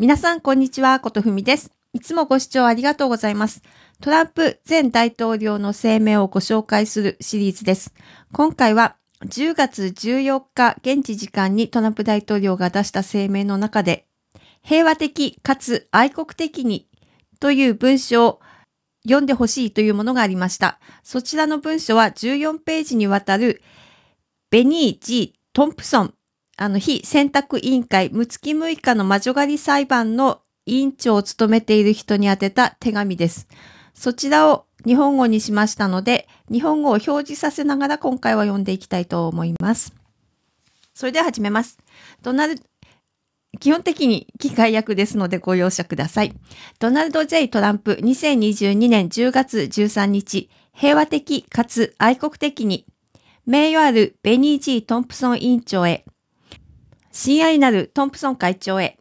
皆さん、こんにちは。ことふみです。いつもご視聴ありがとうございます。トランプ前大統領の声明をご紹介するシリーズです。今回は10月14日現地時間にトランプ大統領が出した声明の中で、平和的かつ愛国的にという文章を読んでほしいというものがありました。そちらの文書は14ページにわたるベニー・ジ・トンプソンあの、非選択委員会、六月6日の魔女狩り裁判の委員長を務めている人に宛てた手紙です。そちらを日本語にしましたので、日本語を表示させながら今回は読んでいきたいと思います。それでは始めます。ドナルド、基本的に機械役ですのでご容赦ください。ドナルド・ J・ トランプ2022年10月13日、平和的かつ愛国的に、名誉あるベニー・ G・ トンプソン委員長へ、CI なるトンプソン会長へ、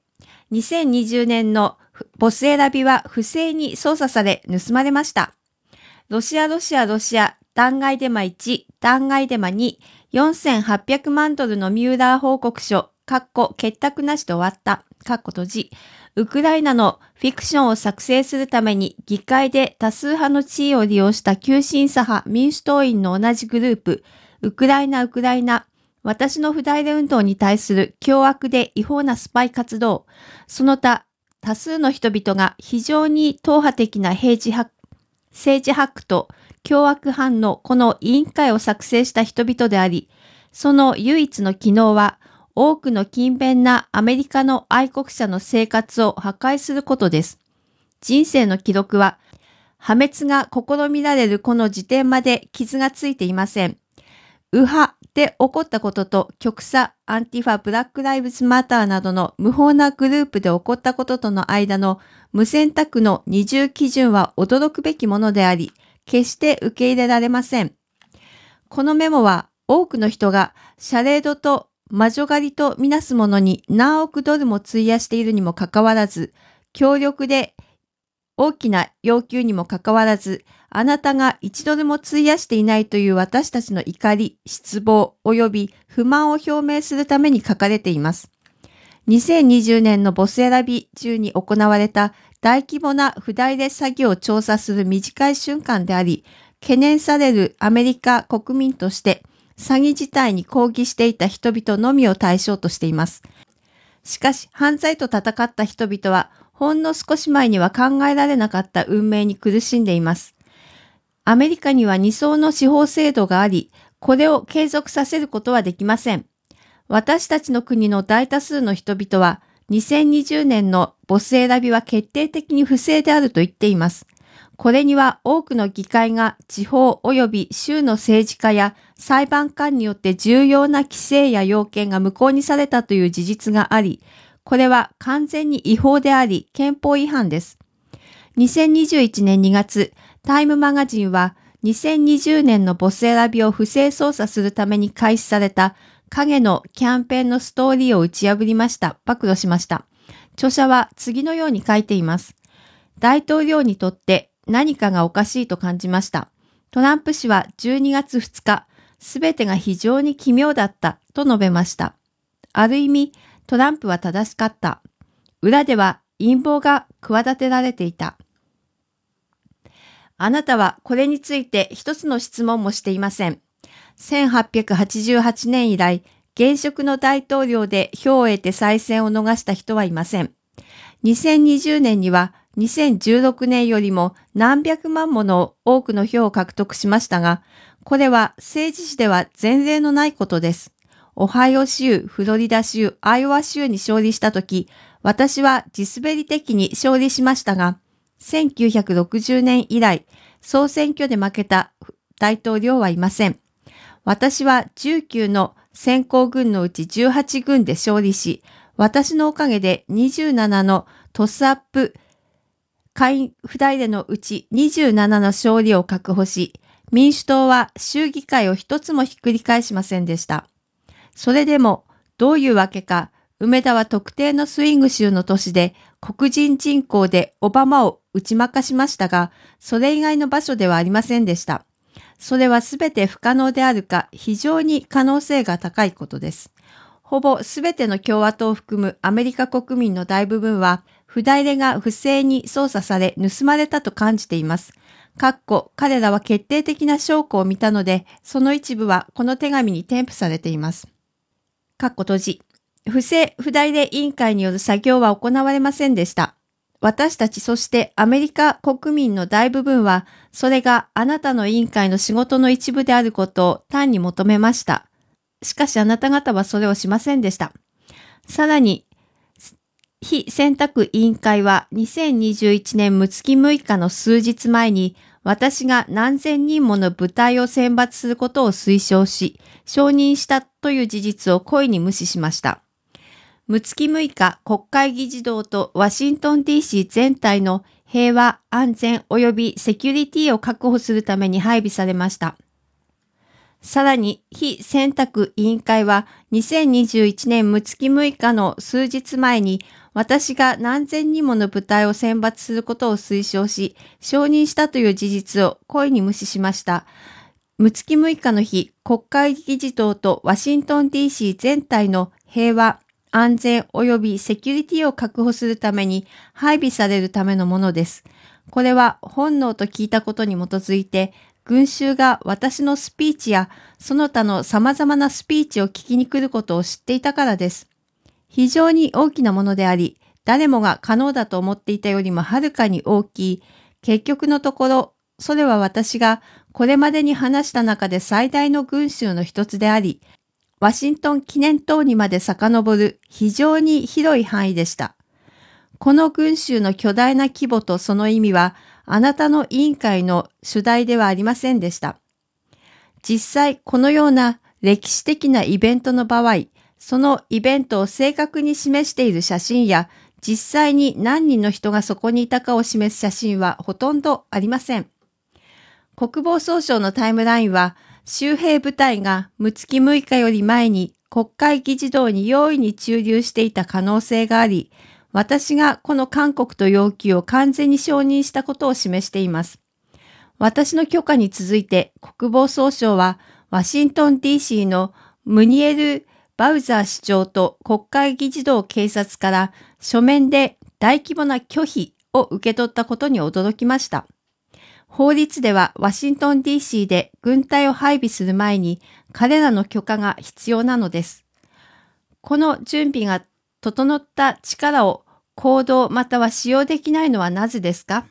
2020年のボス選びは不正に操作され盗まれました。ロシア、ロシア、ロシア、弾劾デマ1、弾劾デマ2、4800万ドルのミューラー報告書、かっこ結託なしで終わった、かっこ閉じ、ウクライナのフィクションを作成するために議会で多数派の地位を利用した急進左派民主党員の同じグループ、ウクライナ、ウクライナ、私の不代理運動に対する凶悪で違法なスパイ活動、その他多数の人々が非常に党派的な政治ハックと凶悪犯のこの委員会を作成した人々であり、その唯一の機能は多くの勤勉なアメリカの愛国者の生活を破壊することです。人生の記録は破滅が試みられるこの時点まで傷がついていません。右派で起こったことと極左アンティファ・ブラック・ライブズ・マターなどの無法なグループで起こったこととの間の無選択の二重基準は驚くべきものであり、決して受け入れられません。このメモは多くの人が謝礼度と魔女狩りとみなすものに何億ドルも費やしているにもかかわらず、強力で大きな要求にもかかわらず、あなたが一度でも費やしていないという私たちの怒り、失望、及び不満を表明するために書かれています。2020年のボス選び中に行われた大規模な不代で詐欺を調査する短い瞬間であり、懸念されるアメリカ国民として、詐欺自体に抗議していた人々のみを対象としています。しかし、犯罪と戦った人々は、ほんの少し前には考えられなかった運命に苦しんでいます。アメリカには二層の司法制度があり、これを継続させることはできません。私たちの国の大多数の人々は、2020年のボス選びは決定的に不正であると言っています。これには多くの議会が地方及び州の政治家や裁判官によって重要な規制や要件が無効にされたという事実があり、これは完全に違法であり、憲法違反です。2021年2月、タイムマガジンは2020年のボス選びを不正操作するために開始された影のキャンペーンのストーリーを打ち破りました。暴露しました。著者は次のように書いています。大統領にとって何かがおかしいと感じました。トランプ氏は12月2日、すべてが非常に奇妙だったと述べました。ある意味、トランプは正しかった。裏では陰謀が企てられていた。あなたはこれについて一つの質問もしていません。1888年以来、現職の大統領で票を得て再選を逃した人はいません。2020年には2016年よりも何百万もの多くの票を獲得しましたが、これは政治史では前例のないことです。オハイオ州、フロリダ州、アイオワ州に勝利したとき、私は地滑り的に勝利しましたが、1960年以来、総選挙で負けた大統領はいません。私は19の先行軍のうち18軍で勝利し、私のおかげで27のトスアップ、会院不代でのうち27の勝利を確保し、民主党は衆議会を一つもひっくり返しませんでした。それでも、どういうわけか、梅田は特定のスイング州の都市で黒人人口でオバマを打ち負かしましたが、それ以外の場所ではありませんでした。それは全て不可能であるか非常に可能性が高いことです。ほぼ全ての共和党を含むアメリカ国民の大部分は、不代れが不正に操作され盗まれたと感じています。かっこ彼らは決定的な証拠を見たので、その一部はこの手紙に添付されています。かっ閉じ。不正、不代理委員会による作業は行われませんでした。私たちそしてアメリカ国民の大部分は、それがあなたの委員会の仕事の一部であることを単に求めました。しかしあなた方はそれをしませんでした。さらに、非選択委員会は2021年6月6日の数日前に私が何千人もの部隊を選抜することを推奨し、承認したという事実を故意に無視しました。6月6日、国会議事堂とワシントン DC 全体の平和、安全及びセキュリティを確保するために配備されました。さらに、非選択委員会は2021年6月6日の数日前に私が何千人もの部隊を選抜することを推奨し、承認したという事実を故意に無視しました。6月6日の日、国会議事堂とワシントン DC 全体の平和、安全及びセキュリティを確保するために配備されるためのものです。これは本能と聞いたことに基づいて、群衆が私のスピーチやその他の様々なスピーチを聞きに来ることを知っていたからです。非常に大きなものであり、誰もが可能だと思っていたよりもはるかに大きい、結局のところ、それは私がこれまでに話した中で最大の群衆の一つであり、ワシントン記念塔にまで遡る非常に広い範囲でした。この群衆の巨大な規模とその意味は、あなたの委員会の主題ではありませんでした。実際、このような歴史的なイベントの場合、そのイベントを正確に示している写真や、実際に何人の人がそこにいたかを示す写真はほとんどありません。国防総省のタイムラインは、周兵部隊が6月6日より前に国会議事堂に容易に駐留していた可能性があり、私がこの韓国と要求を完全に承認したことを示しています。私の許可に続いて国防総省はワシントン DC のムニエル・バウザー市長と国会議事堂警察から書面で大規模な拒否を受け取ったことに驚きました。法律ではワシントン DC で軍隊を配備する前に彼らの許可が必要なのです。この準備が整った力を行動または使用できないのはなぜですか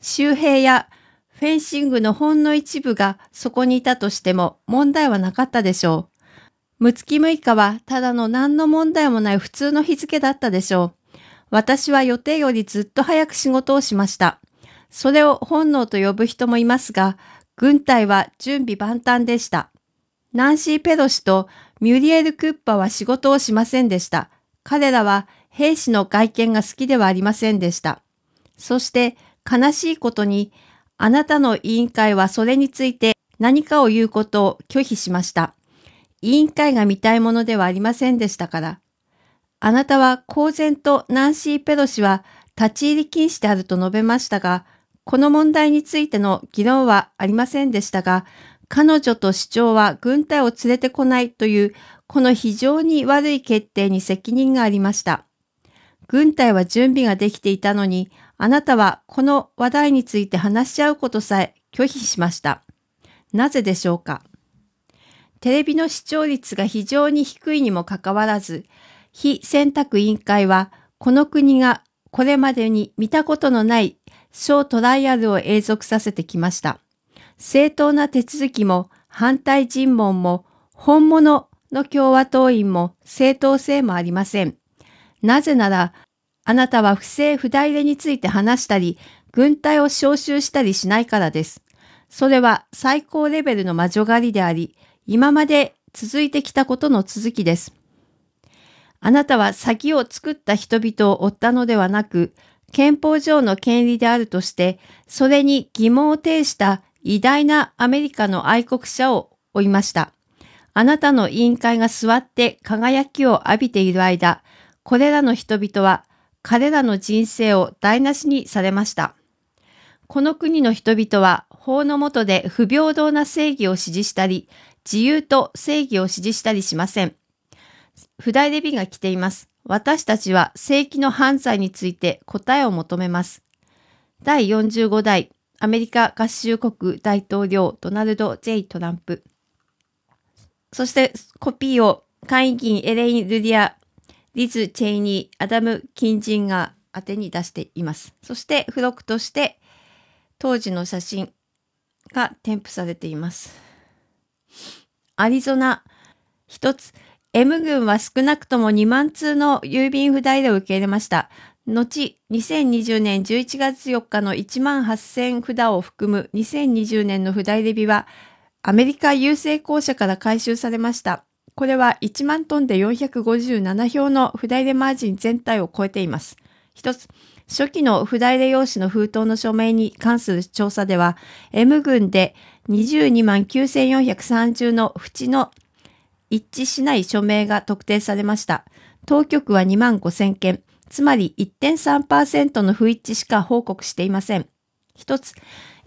周平やフェンシングのほんの一部がそこにいたとしても問題はなかったでしょう。六月6日はただの何の問題もない普通の日付だったでしょう。私は予定よりずっと早く仕事をしました。それを本能と呼ぶ人もいますが、軍隊は準備万端でした。ナンシー・ペロシとミュリエル・クッパは仕事をしませんでした。彼らは兵士の外見が好きではありませんでした。そして悲しいことに、あなたの委員会はそれについて何かを言うことを拒否しました。委員会が見たいものではありませんでしたから。あなたは公然とナンシー・ペロシは立ち入り禁止であると述べましたが、この問題についての議論はありませんでしたが、彼女と市長は軍隊を連れてこないという、この非常に悪い決定に責任がありました。軍隊は準備ができていたのに、あなたはこの話題について話し合うことさえ拒否しました。なぜでしょうかテレビの視聴率が非常に低いにもかかわらず、非選択委員会は、この国がこれまでに見たことのない小トライアルを永続させてきました。正当な手続きも反対尋問も本物の共和党員も正当性もありません。なぜなら、あなたは不正不代理について話したり、軍隊を招集したりしないからです。それは最高レベルの魔女狩りであり、今まで続いてきたことの続きです。あなたは先を作った人々を追ったのではなく、憲法上の権利であるとして、それに疑問を呈した偉大なアメリカの愛国者を追いました。あなたの委員会が座って輝きを浴びている間、これらの人々は彼らの人生を台無しにされました。この国の人々は法の下で不平等な正義を支持したり、自由と正義を支持したりしません。フダイレビが来ています。私たちは正規の犯罪について答えを求めます。第45代アメリカ合衆国大統領ドナルド・ジェイ・トランプ。そしてコピーを会議員エレイン・ルディア、リズ・チェイニー、アダム・キンジンが宛てに出しています。そして付録として当時の写真が添付されています。アリゾナ、一つ、M 軍は少なくとも2万通の郵便不代で受け入れました。後、2020年11月4日の1万8000札を含む2020年の札入れ日は、アメリカ郵政公社から回収されました。これは1万トンで457票の札入れマージン全体を超えています。一つ、初期の札入れ用紙の封筒の署名に関する調査では、M 群で22万9430の縁の一致しない署名が特定されました。当局は2万5000件、つまり1.3%の不一致しか報告していません。一つ、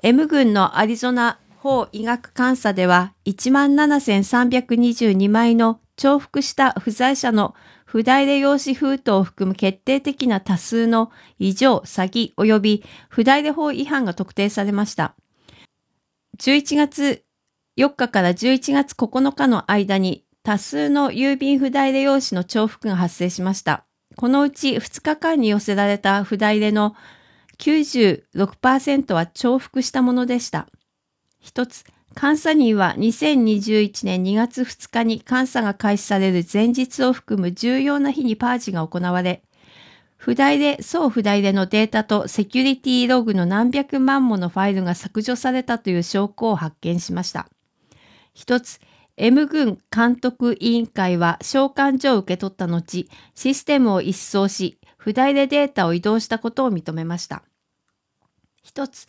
M 群のアリゾナ法医学監査では17,322枚の重複した不在者の不代で用紙封筒を含む決定的な多数の異常、詐欺及び不代で法違反が特定されました。11月4日から11月9日の間に多数の郵便不代で用紙の重複が発生しました。このうち2日間に寄せられた札入れの96%は重複したものでした。一つ、監査人は2021年2月2日に監査が開始される前日を含む重要な日にパージが行われ、不台で、総不台でのデータとセキュリティログの何百万ものファイルが削除されたという証拠を発見しました。一つ、M 軍監督委員会は召喚状を受け取った後、システムを一掃し、不代でデータを移動したことを認めました。一つ、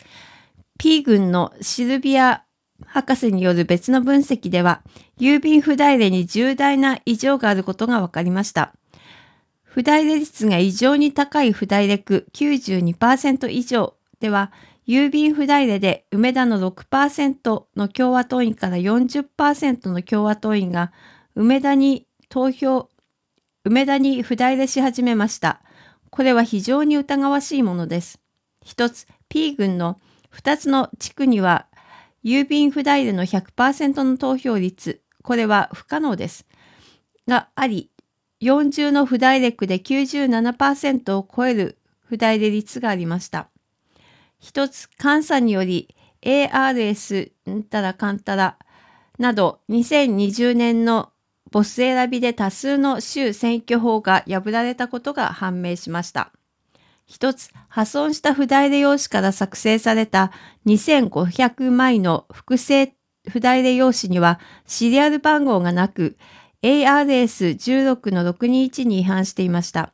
P 軍のシルビア博士による別の分析では、郵便不代れに重大な異常があることが分かりました。不代れ率が異常に高い不代例区92%以上では、郵便不代理で梅田の6%の共和党員から40%の共和党員が梅田に投票、梅田に不代理し始めました。これは非常に疑わしいものです。一つ、P 軍の二つの地区には郵便不代理の100%の投票率、これは不可能です。があり、40の不代理区で97%を超える不代理率がありました。一つ、監査により ARS んたらかんたらなど2020年のボス選びで多数の州選挙法が破られたことが判明しました。一つ、破損した不代理用紙から作成された2500枚の複製不代理用紙にはシリアル番号がなく、ARS16 の621に違反していました。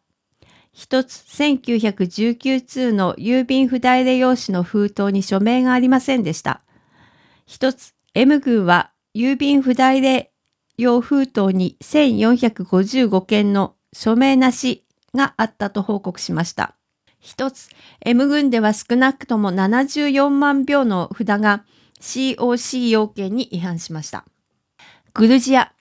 一つ1919通の郵便不代理用紙の封筒に署名がありませんでした。一つ M 軍は郵便不代理用封筒に1455件の署名なしがあったと報告しました。一つ M 軍では少なくとも74万票の札が COC 要件に違反しました。グルジア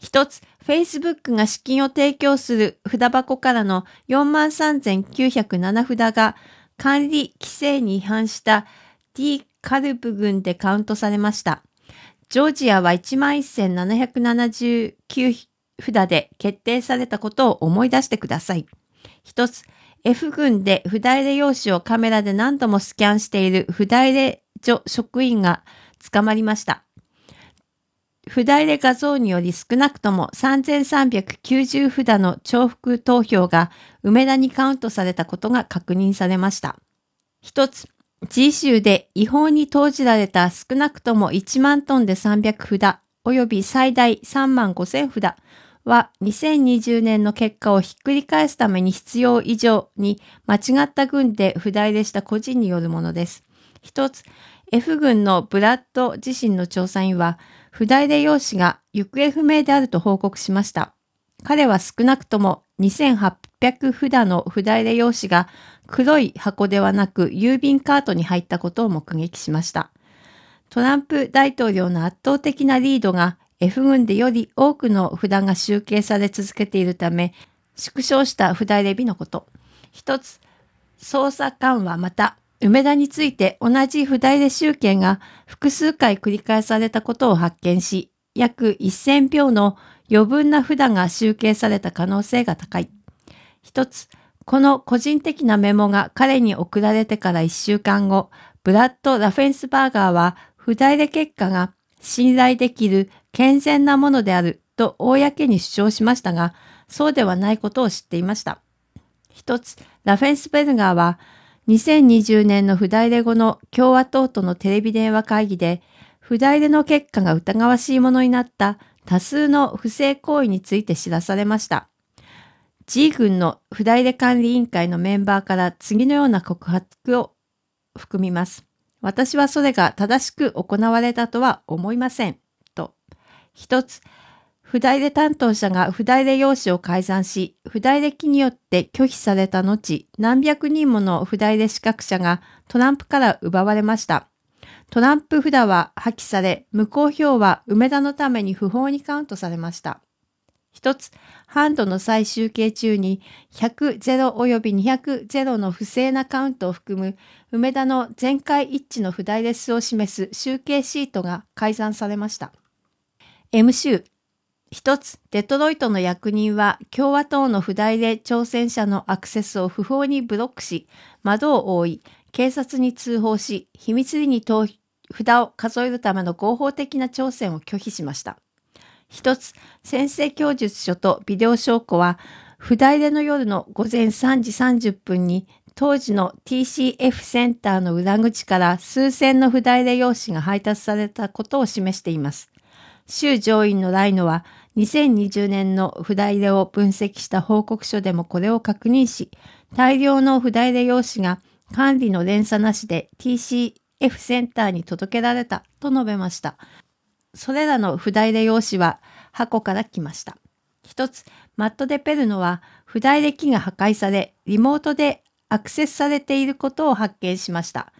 一つ、Facebook が資金を提供する札箱からの43,907札が管理規制に違反した D ィ・カルブ群でカウントされました。ジョージアは11,779札で決定されたことを思い出してください。一つ、F 群で札入れ用紙をカメラで何度もスキャンしている札入れ所職員が捕まりました。不代で画像により少なくとも3390札の重複投票が梅田にカウントされたことが確認されました。一つ、G 州で違法に投じられた少なくとも1万トンで300札及び最大3万5000札は2020年の結果をひっくり返すために必要以上に間違った軍で不代でした個人によるものです。一つ、F 軍のブラッド自身の調査員は不代で用紙が行方不明であると報告しました。彼は少なくとも2800札の不代で用紙が黒い箱ではなく郵便カートに入ったことを目撃しました。トランプ大統領の圧倒的なリードが F 軍でより多くの札が集計され続けているため、縮小した札入れ日のこと。一つ、捜査官はまた梅田について同じ不代で集計が複数回繰り返されたことを発見し、約1000票の余分な札が集計された可能性が高い。一つ、この個人的なメモが彼に送られてから1週間後、ブラッド・ラフェンスバーガーは不代で結果が信頼できる健全なものであると公に主張しましたが、そうではないことを知っていました。一つ、ラフェンスベルガーは2020年の不代で後の共和党とのテレビ電話会議で、不代での結果が疑わしいものになった多数の不正行為について知らされました。G 軍の不代で管理委員会のメンバーから次のような告白を含みます。私はそれが正しく行われたとは思いません。と。一つ、不代で担当者が不代で用紙を改ざんし、不代で機によって拒否された後、何百人もの不代で資格者がトランプから奪われました。トランプ札は破棄され、無効票は梅田のために不法にカウントされました。一つ、ハンドの最終形中に100、0及び200、0の不正なカウントを含む梅田の全会一致の不代列を示す集計シートが改ざんされました。M 州一つ、デトロイトの役人は共和党の不代で挑戦者のアクセスを不法にブロックし、窓を覆い、警察に通報し、秘密裏に札を数えるための合法的な挑戦を拒否しました。一つ、先生供述書とビデオ証拠は、不代での夜の午前3時30分に、当時の TCF センターの裏口から数千の不代で用紙が配達されたことを示しています。州上院のライノは、2020年の札入れを分析した報告書でもこれを確認し、大量の札入れ用紙が管理の連鎖なしで TCF センターに届けられたと述べました。それらの札入れ用紙は箱から来ました。一つ、マット・デ・ペルノは札入れ機が破壊され、リモートでアクセスされていることを発見しました。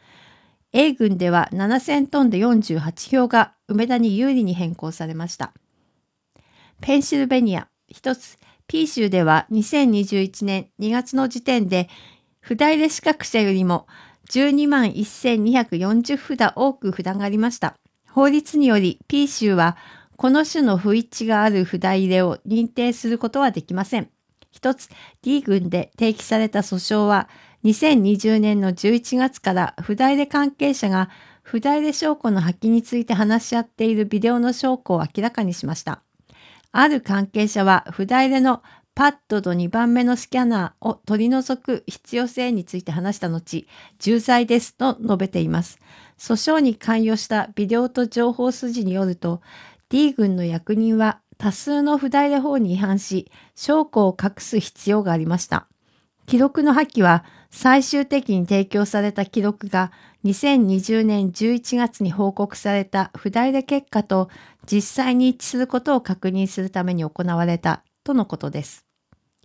A 軍では7000トンで48票が梅田に有利に変更されました。ペンシルベニア。一つ、P 州では2021年2月の時点で、札入れ資格者よりも12万1240札多く札がありました。法律により P 州はこの種の不一致がある札入れを認定することはできません。一つ D 群で提起された訴訟は2020年の11月から札入れ関係者が札入れ証拠の破棄について話し合っているビデオの証拠を明らかにしました。ある関係者は筆入れのパッドと2番目のスキャナーを取り除く必要性について話した後、重罪ですと述べています。訴訟に関与したビデオと情報筋によると、D 軍の役人は多数の札入れ法に違反し、証拠を隠す必要がありました。記録の破棄は最終的に提供された記録が2020年11月に報告された不代で結果と実際に一致することを確認するために行われたとのことです。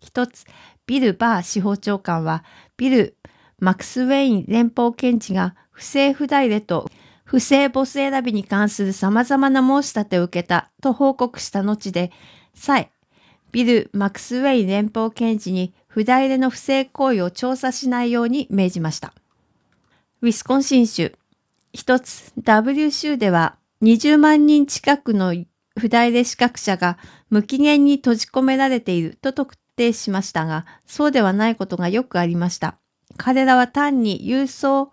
一つ、ビル・バー司法長官は、ビル・マクスウェイン連邦検事が不正不代でと不正ボス選びに関する様々な申し立てを受けたと報告した後で、際、ビル・マクスウェイン連邦検事に不代での不正行為を調査しないように命じました。ウィスコンシン州、一つ W 州では20万人近くの不代で資格者が無期限に閉じ込められていると特定しましたが、そうではないことがよくありました。彼らは単に郵送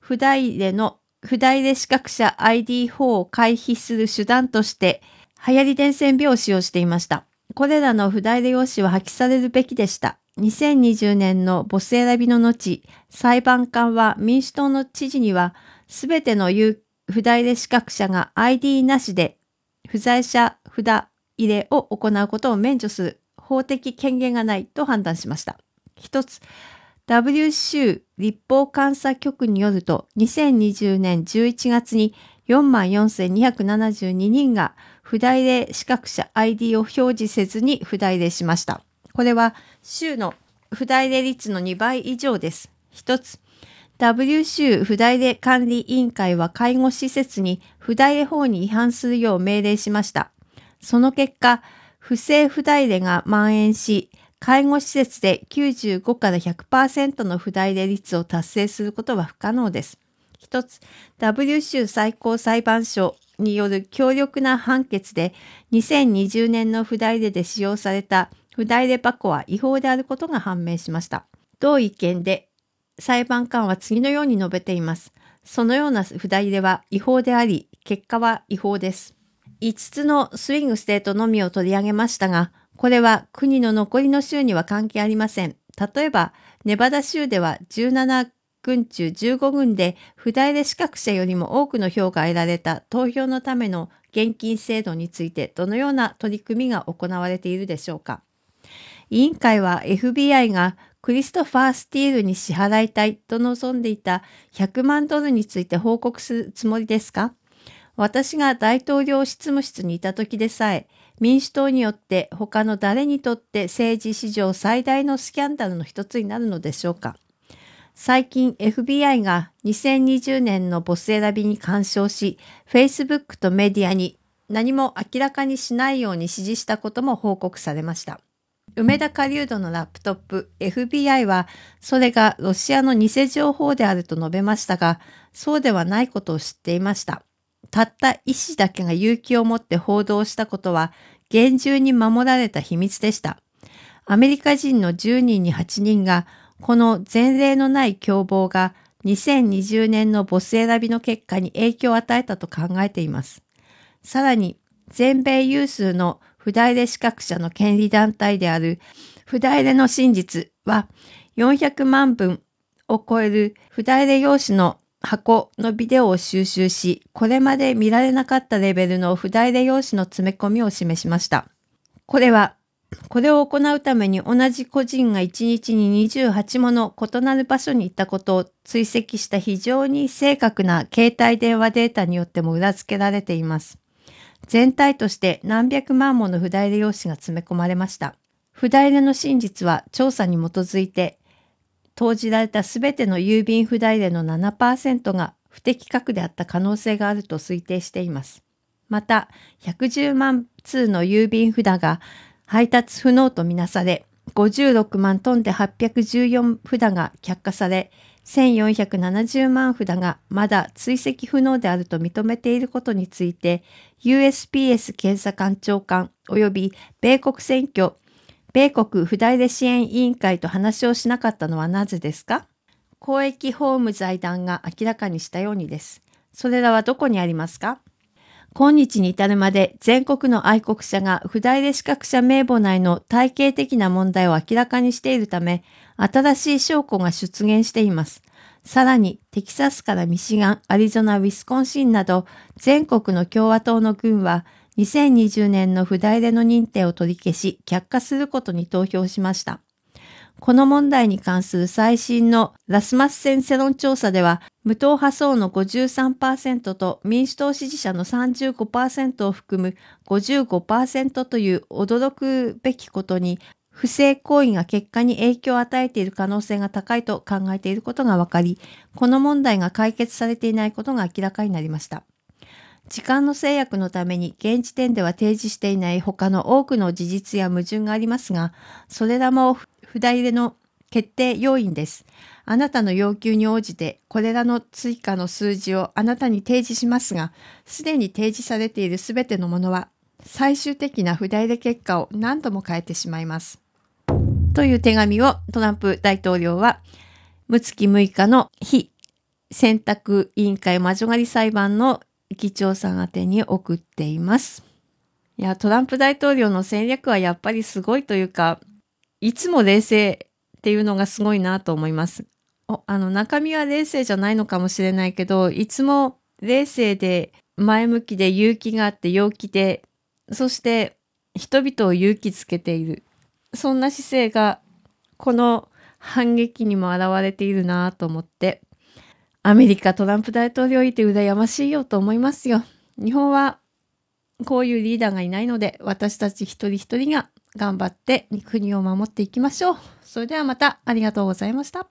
不代での不代で資格者 ID4 を回避する手段として、流行り伝染病を使用していました。これらの不代で用紙は破棄されるべきでした。2020年のボス選びの後、裁判官は民主党の知事には、すべての不在で資格者が ID なしで不在者札入れを行うことを免除する法的権限がないと判断しました。一つ、WCU 立法監査局によると、2020年11月に44,272人が不入で資格者 ID を表示せずに不入でしました。これは州の不代理率の2倍以上です。一つ、W 州不代理管理委員会は介護施設に不代理法に違反するよう命令しました。その結果、不正不代理が蔓延し、介護施設で95から100%の不代理率を達成することは不可能です。一つ、W 州最高裁判所による強力な判決で2020年の不代理で使用された不代で箱は違法であることが判明しました。同意見で裁判官は次のように述べています。そのような不代れは違法であり、結果は違法です。5つのスイングステートのみを取り上げましたが、これは国の残りの州には関係ありません。例えば、ネバダ州では17軍中15軍で、不代れ、資格者よりも多くの票が得られた投票のための現金制度についてどのような取り組みが行われているでしょうか。委員会は FBI がクリストファー・スティールに支払いたいと望んでいた100万ドルについて報告するつもりですか私が大統領執務室にいた時でさえ、民主党によって他の誰にとって政治史上最大のスキャンダルの一つになるのでしょうか最近 FBI が2020年のボス選びに干渉し、Facebook とメディアに何も明らかにしないように指示したことも報告されました。梅田リウドのラップトップ FBI はそれがロシアの偽情報であると述べましたがそうではないことを知っていましたたった医師だけが勇気を持って報道したことは厳重に守られた秘密でしたアメリカ人の10人に8人がこの前例のない凶暴が2020年のボス選びの結果に影響を与えたと考えていますさらに全米有数の不代理資格者の権利団体である不代理の真実は400万分を超える不代理用紙の箱のビデオを収集し、これまで見られなかったレベルの不代理用紙の詰め込みを示しました。これは、これを行うために同じ個人が1日に28もの異なる場所に行ったことを追跡した非常に正確な携帯電話データによっても裏付けられています。全体として何百万もの札入れ用紙が詰め込まれました。札入れの真実は調査に基づいて、投じられた全ての郵便札入れの7%が不適格であった可能性があると推定しています。また、110万通の郵便札が配達不能とみなされ、56万トンで814札が却下され、1470万札がまだ追跡不能であると認めていることについて、USPS 検査官長官及び米国選挙、米国不代理支援委員会と話をしなかったのはなぜですか公益法務財団が明らかにしたようにです。それらはどこにありますか今日に至るまで全国の愛国者が不代理資格者名簿内の体系的な問題を明らかにしているため、新しい証拠が出現しています。さらに、テキサスからミシガン、アリゾナ、ウィスコンシンなど、全国の共和党の軍は、2020年の不代での認定を取り消し、却下することに投票しました。この問題に関する最新のラスマスセン世論調査では、無党派層の53%と民主党支持者の35%を含む55%という驚くべきことに不正行為が結果に影響を与えている可能性が高いと考えていることが分かり、この問題が解決されていないことが明らかになりました。時間の制約のために現時点では提示していない他の多くの事実や矛盾がありますが、それらも札入れの決定要因です。あなたの要求に応じて、これらの追加の数字をあなたに提示しますが、すでに提示されているすべてのものは、最終的な札入れ結果を何度も変えてしまいます。という手紙をトランプ大統領は、6月6日の非選択委員会魔女狩り裁判の議長さん宛てに送っています。いや、トランプ大統領の戦略はやっぱりすごいというか、いつも冷静っていうのがすごいなと思います。あの、中身は冷静じゃないのかもしれないけど、いつも冷静で前向きで勇気があって陽気で、そして人々を勇気づけている。そんな姿勢がこの反撃にも現れているなと思って、アメリカトランプ大統領いて羨ましいよと思いますよ。日本はこういうリーダーがいないので、私たち一人一人が頑張って国を守っていきましょう。それではまたありがとうございました。